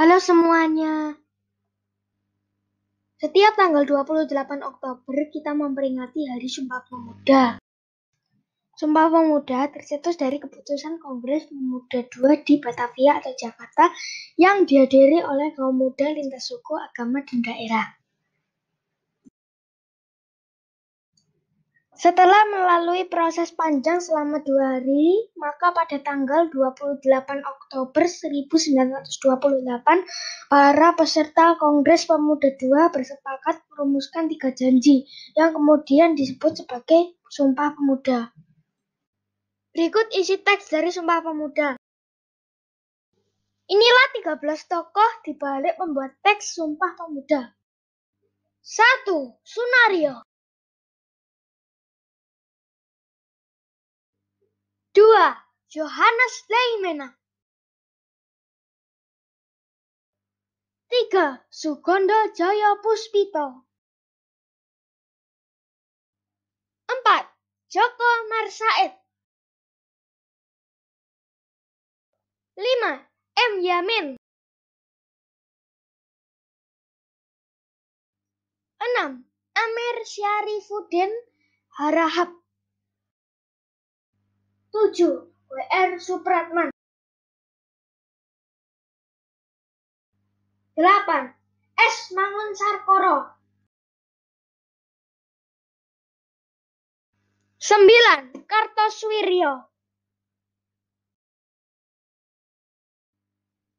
Halo semuanya. Setiap tanggal 28 Oktober kita memperingati Hari Sumpah Pemuda. Sumpah Pemuda tercetus dari keputusan Kongres Pemuda II di Batavia atau Jakarta yang dihadiri oleh kaum muda lintas suku, agama, dan daerah. Setelah melalui proses panjang selama dua hari, maka pada tanggal 28 Oktober 1928, para peserta Kongres Pemuda II bersepakat merumuskan tiga janji yang kemudian disebut sebagai Sumpah Pemuda. Berikut isi teks dari Sumpah Pemuda. Inilah 13 tokoh dibalik membuat teks Sumpah Pemuda. 1. Sunario dua Johannes Leimena tiga Sugondo Jaya Puspito empat Joko Marsaid lima M. Yamin enam Amir Syarifuddin Harahap 7. W.R. Supratman 8. S. Mangun Sarkoro 9. Kartosuwiryo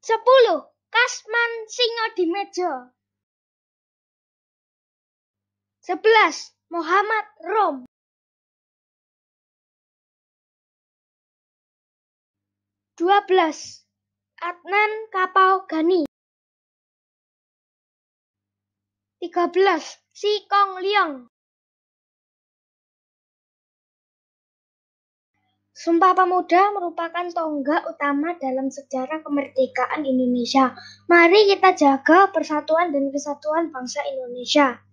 10. Kasman Singo Dimejo 11. Muhammad Rom 12. Adnan Kapau Gani 13. Si Kong Liang Sumpah Pemuda merupakan tonggak utama dalam sejarah kemerdekaan Indonesia. Mari kita jaga persatuan dan kesatuan bangsa Indonesia.